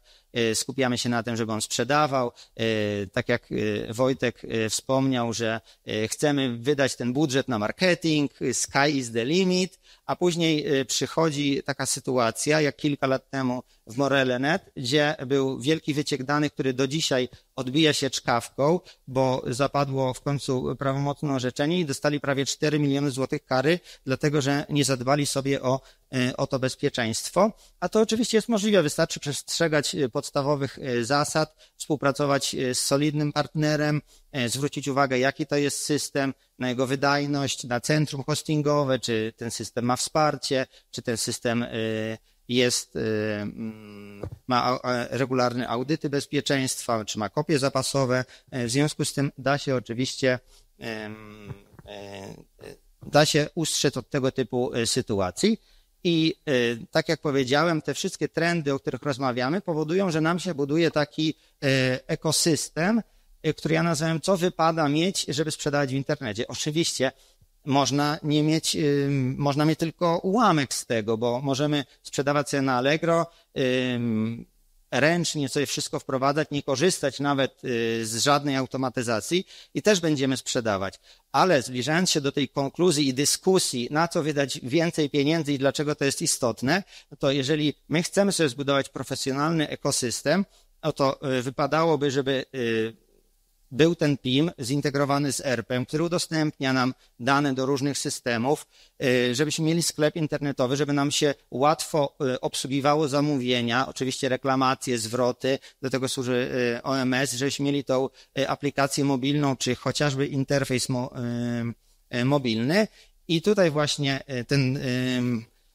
Y, skupiamy się na tym, żeby on sprzedawał. Y, tak jak y, Wojtek wspomniał, że chcemy wydać ten budżet na marketing, sky is the limit, a później przychodzi taka sytuacja, jak kilka lat temu w Morelenet, gdzie był wielki wyciek danych, który do dzisiaj odbija się czkawką, bo zapadło w końcu prawomocne orzeczenie i dostali prawie 4 miliony złotych kary, dlatego że nie zadbali sobie o, e, o to bezpieczeństwo. A to oczywiście jest możliwe, wystarczy przestrzegać e, podstawowych e, zasad, współpracować z solidnym partnerem, zwrócić uwagę, jaki to jest system, na jego wydajność, na centrum hostingowe, czy ten system ma wsparcie, czy ten system jest, y, mm, ma regularne audyty bezpieczeństwa, czy ma kopie zapasowe. E, w związku z tym da się oczywiście e, e, da się ustrzec od tego typu sytuacji. I tak jak powiedziałem, te wszystkie trendy, o których rozmawiamy, powodują, że nam się buduje taki ekosystem, który ja nazywam, co wypada mieć, żeby sprzedawać w internecie. Oczywiście można nie mieć, można mieć tylko ułamek z tego, bo możemy sprzedawać sobie na Allegro, ręcznie sobie wszystko wprowadzać, nie korzystać nawet y, z żadnej automatyzacji i też będziemy sprzedawać. Ale zbliżając się do tej konkluzji i dyskusji, na co wydać więcej pieniędzy i dlaczego to jest istotne, no to jeżeli my chcemy sobie zbudować profesjonalny ekosystem, no to y, wypadałoby, żeby y, był ten PIM zintegrowany z ERP-em, który udostępnia nam dane do różnych systemów, y, żebyśmy mieli sklep internetowy, żeby nam się łatwo y, obsługiwało zamówienia, oczywiście reklamacje, zwroty, do tego służy y, OMS, żebyśmy mieli tą aplikację mobilną, czy chociażby interfejs mo mobilny. I tutaj właśnie ten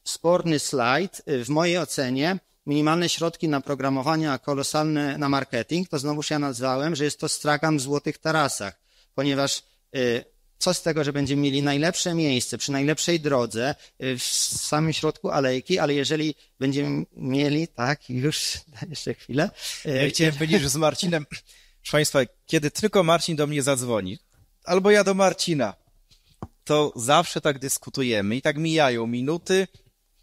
sporny slajd w mojej ocenie minimalne środki na programowanie, a kolosalne na marketing, to znowuż ja nazwałem, że jest to stragan w złotych tarasach, ponieważ y, co z tego, że będziemy mieli najlepsze miejsce przy najlepszej drodze y, w samym środku alejki, ale jeżeli będziemy mieli, tak, już, jeszcze chwilę. Y, ja chciałem powiedzieć, że z Marcinem, proszę Państwa, kiedy tylko Marcin do mnie zadzwoni, albo ja do Marcina, to zawsze tak dyskutujemy i tak mijają minuty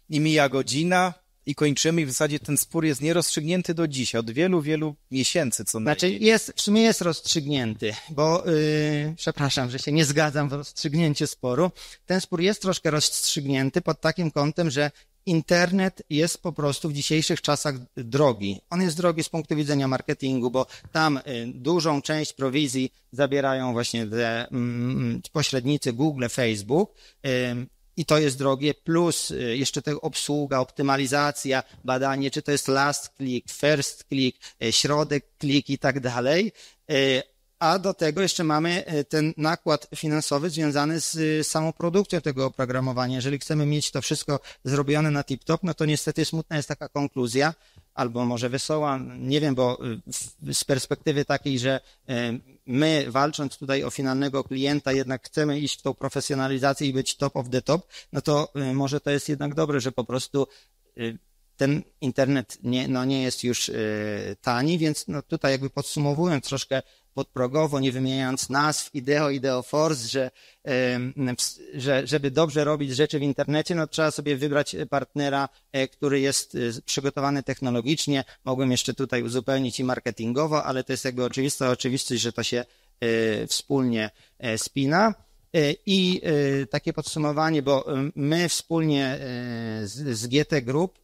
i mija godzina, i kończymy i w zasadzie ten spór jest nierozstrzygnięty do dzisiaj, od wielu, wielu miesięcy co najmniej. Znaczy jest, w sumie jest rozstrzygnięty, bo yy, przepraszam, że się nie zgadzam w rozstrzygnięciu sporu. Ten spór jest troszkę rozstrzygnięty pod takim kątem, że internet jest po prostu w dzisiejszych czasach drogi. On jest drogi z punktu widzenia marketingu, bo tam y, dużą część prowizji zabierają właśnie te mm, mm, pośrednicy Google, Facebook i to jest drogie, plus y, jeszcze tego obsługa, optymalizacja, badanie, czy to jest last click, first click, y, środek click i tak dalej. Y, a do tego jeszcze mamy ten nakład finansowy związany z samą produkcją tego oprogramowania. Jeżeli chcemy mieć to wszystko zrobione na tip-top, no to niestety smutna jest taka konkluzja, albo może wesoła, nie wiem, bo y, z perspektywy takiej, że y, my walcząc tutaj o finalnego klienta jednak chcemy iść w tą profesjonalizację i być top of the top, no to y, może to jest jednak dobre, że po prostu ten internet nie, no nie jest już tani, więc no tutaj jakby podsumowując troszkę podprogowo, nie wymieniając nazw, ideo, ideoforce, że, że żeby dobrze robić rzeczy w internecie, no trzeba sobie wybrać e, partnera, e, który jest e, przygotowany technologicznie. Mogłem jeszcze tutaj uzupełnić i marketingowo, ale to jest jakby oczywista oczywistość, że to się wspólnie spina. E, I e, takie podsumowanie, bo e, my wspólnie z, z GT Group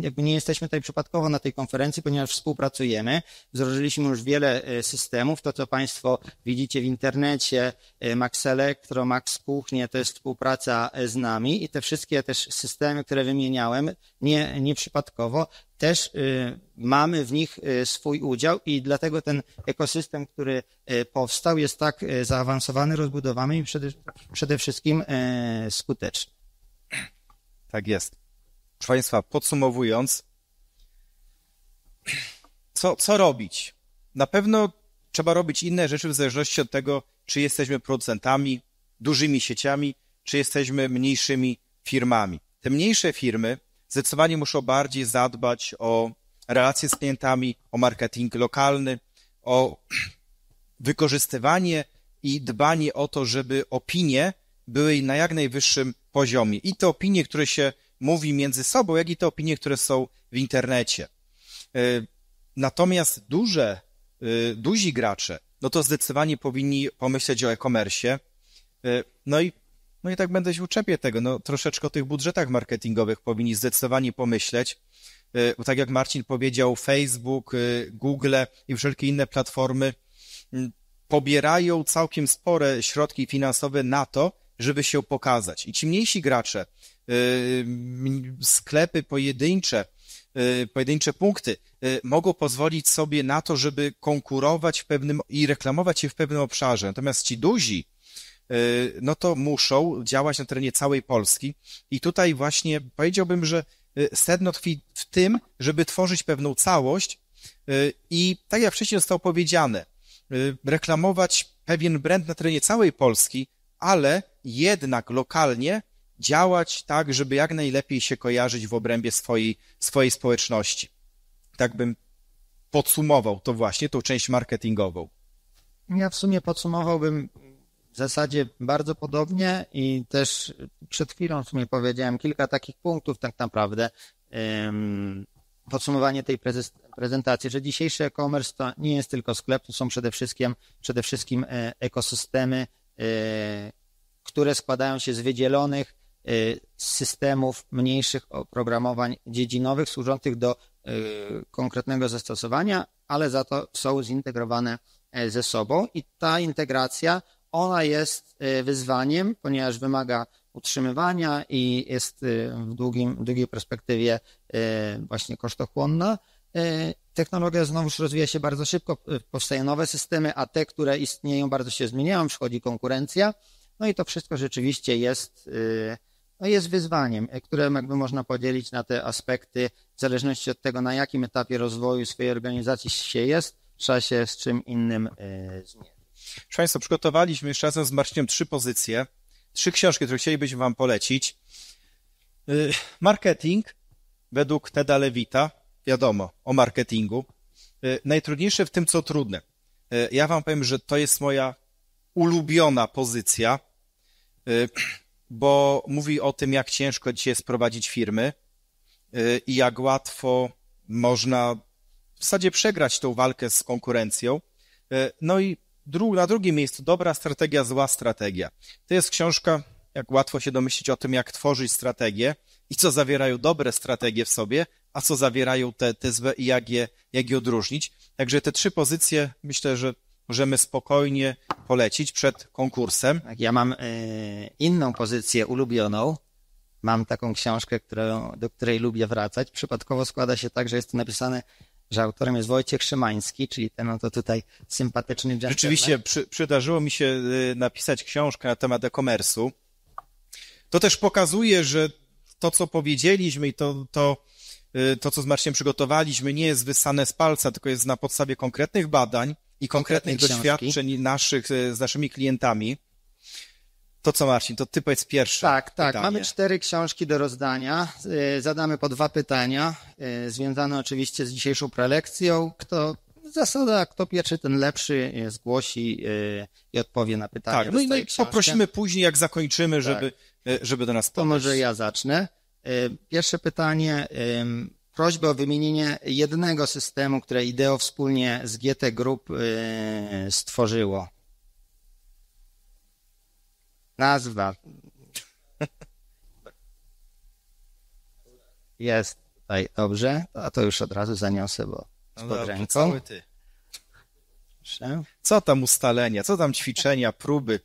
jakby nie jesteśmy tutaj przypadkowo na tej konferencji, ponieważ współpracujemy. Zrożyliśmy już wiele systemów. To, co Państwo widzicie w internecie, Max Electro, Max Kuchnie, to jest współpraca z nami i te wszystkie też systemy, które wymieniałem, nie, nie przypadkowo, też y, mamy w nich y, swój udział i dlatego ten ekosystem, który y, powstał, jest tak zaawansowany, rozbudowany i przede, przede wszystkim skuteczny. Tak jest. Proszę Państwa, podsumowując, co, co robić? Na pewno trzeba robić inne rzeczy w zależności od tego, czy jesteśmy producentami, dużymi sieciami, czy jesteśmy mniejszymi firmami. Te mniejsze firmy zdecydowanie muszą bardziej zadbać o relacje z klientami, o marketing lokalny, o wykorzystywanie i dbanie o to, żeby opinie były na jak najwyższym poziomie. I te opinie, które się mówi między sobą, jak i te opinie, które są w internecie. Y, natomiast duże, y, duzi gracze, no to zdecydowanie powinni pomyśleć o e-commerce. Y, no i no i tak będę się uczepię tego. No, troszeczkę o tych budżetach marketingowych powinni zdecydowanie pomyśleć. E, bo tak jak Marcin powiedział, Facebook, e, Google i wszelkie inne platformy pobierają całkiem spore środki finansowe na to, żeby się pokazać. I ci mniejsi gracze, e, sklepy pojedyncze, pojedyncze punkty mogą pozwolić sobie na to, żeby konkurować w pewnym i reklamować się w pewnym obszarze. Natomiast ci duzi, E, no to muszą działać na terenie całej Polski. I tutaj właśnie powiedziałbym, że e, sedno tkwi w tym, żeby tworzyć pewną całość e, i tak jak wcześniej zostało powiedziane, reklamować pewien brand na terenie całej Polski, ale jednak lokalnie działać tak, żeby jak najlepiej się kojarzyć w obrębie swojej, swojej społeczności. Tak bym podsumował to właśnie, tą część marketingową. Ja w sumie podsumowałbym w zasadzie bardzo podobnie i też przed chwilą w sumie powiedziałem kilka takich punktów tak naprawdę. Podsumowanie tej prezentacji, że dzisiejszy e-commerce to nie jest tylko sklep, to są przede wszystkim, przede wszystkim e, ekosystemy, e, które składają się z wydzielonych e, systemów mniejszych oprogramowań dziedzinowych służących do konkretnego zastosowania, ale za to są zintegrowane ze sobą i ta integracja ona jest y, wyzwaniem, ponieważ wymaga utrzymywania i jest y, w długim, długiej perspektywie y, właśnie kosztochłonna. Technologia znowuż rozwija się bardzo szybko, powstają nowe systemy, a te, które istnieją, bardzo się zmieniają, przychodzi konkurencja. No i to wszystko rzeczywiście jest, no jest wyzwaniem, które jakby można podzielić na te aspekty, w zależności od tego, na jakim etapie rozwoju swojej organizacji się jest, trzeba się z czym innym zmierzyć. Proszę Państwa, przygotowaliśmy jeszcze razem z Marcinem trzy pozycje, trzy książki, które chcielibyśmy Wam polecić. Y, marketing według Teda Lewita, wiadomo, o marketingu. Y, najtrudniejsze w tym, co trudne. Y, ja Wam powiem, że to jest moja ulubiona pozycja, bo mówi o tym, jak ciężko dzisiaj jest prowadzić firmy i jak łatwo można w zasadzie przegrać tą walkę z konkurencją. No i Dru na drugim miejscu dobra strategia, zła strategia. To jest książka, jak łatwo się domyślić o tym, jak tworzyć strategię i co zawierają dobre strategie w sobie, a co zawierają te, te złe i jak je, jak je odróżnić. Także te trzy pozycje myślę, że możemy spokojnie polecić przed konkursem. Tak, ja mam y, inną pozycję ulubioną. Mam taką książkę, którą, do której lubię wracać. Przypadkowo składa się tak, że jest to napisane że autorem jest Wojciech Szymański, czyli ten oto tutaj sympatyczny gentleman. Rzeczywiście przy, przydarzyło mi się y, napisać książkę na temat e-commerce'u. To też pokazuje, że to, co powiedzieliśmy i to, to, y, to, co z Marciem przygotowaliśmy, nie jest wysane z palca, tylko jest na podstawie konkretnych badań i konkretnych, konkretnych doświadczeń naszych y, z naszymi klientami. To co Marcin, to ty powiedz pierwszy. Tak, tak. Pytanie. Mamy cztery książki do rozdania. Y, zadamy po dwa pytania, y, związane oczywiście z dzisiejszą prelekcją. Kto zasada, kto pierwszy, ten lepszy y, zgłosi i odpowie na pytanie. Tak, no i, no poprosimy później, jak zakończymy, tak. żeby, żeby do nas podejść. To może ja zacznę. Pierwsze pytanie. Prośba o wymienienie jednego systemu, które IDEO wspólnie z GT Group stworzyło nazwa. Jest tutaj, dobrze. A to już od razu zaniosę, bo z no pod ręką. Co tam ustalenia, co tam ćwiczenia, próby,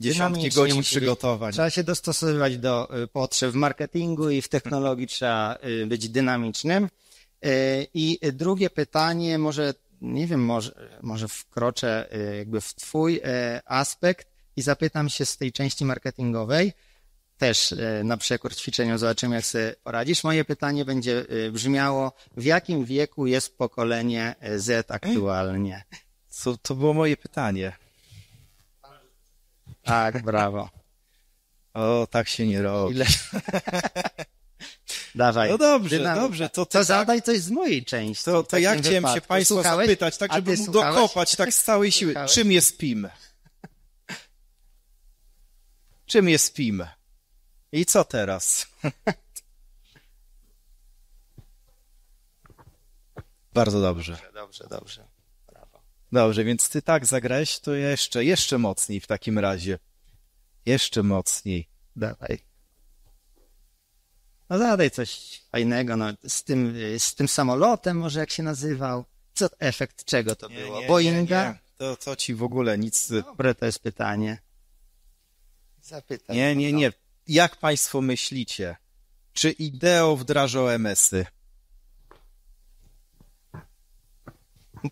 dziesiątki godzin musi... przygotowań. Trzeba się dostosowywać do y, potrzeb w marketingu i w technologii (laughs) trzeba y, być dynamicznym. Y, I drugie pytanie, może, nie wiem, może, może wkroczę jakby w twój aspekt i zapytam się z tej części marketingowej, też e, na przekór ćwiczeniu zobaczymy, jak sobie poradzisz. Moje pytanie będzie e, brzmiało, w jakim wieku jest pokolenie e, Z aktualnie? Co, to było moje pytanie. Tak, brawo. O, tak się nie robi. Ile... Dawaj. No dobrze, Dynam... dobrze. To, to tak- zadaj coś z mojej części. To, to ja chciałem wypadku. się Państwa Słuchałeś? zapytać, tak żeby mu dokopać tak z całej siły. Słuchałeś? Czym jest PIM? Czym jest PIM? I co teraz? (laughs) Bardzo dobrze. Dobrze, dobrze, dobrze. Brawo. Dobrze, więc ty tak zagrałeś, to jeszcze, jeszcze mocniej w takim razie. Jeszcze mocniej. Dawaj. No zadaj coś fajnego, no, z tym, z tym samolotem może jak się nazywał. Co, efekt czego to nie, było? Nie, Boeinga? Nie, nie. To, to ci w ogóle nic... Dobre, to jest pytanie. Zapytam. Nie, nie, nie. Jak Państwo myślicie? Czy IDEO wdrażał MS-y?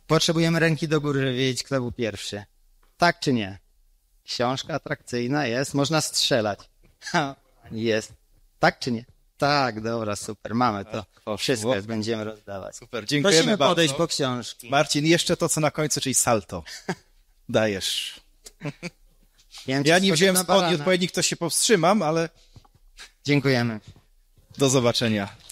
Potrzebujemy ręki do góry, żeby wiedzieć, kto był pierwszy. Tak czy nie? Książka atrakcyjna jest, można strzelać. jest. Tak czy nie? Tak, dobra, super, mamy to. Tak, Wszystko będziemy rozdawać. Super, dziękujemy Prosimy bardzo. podejść po książki. Marcin, jeszcze to, co na końcu, czyli salto. (laughs) Dajesz. Wiem, ja nie wziąłem spodni odpowiednich, to się powstrzymam, ale... Dziękujemy. Do zobaczenia.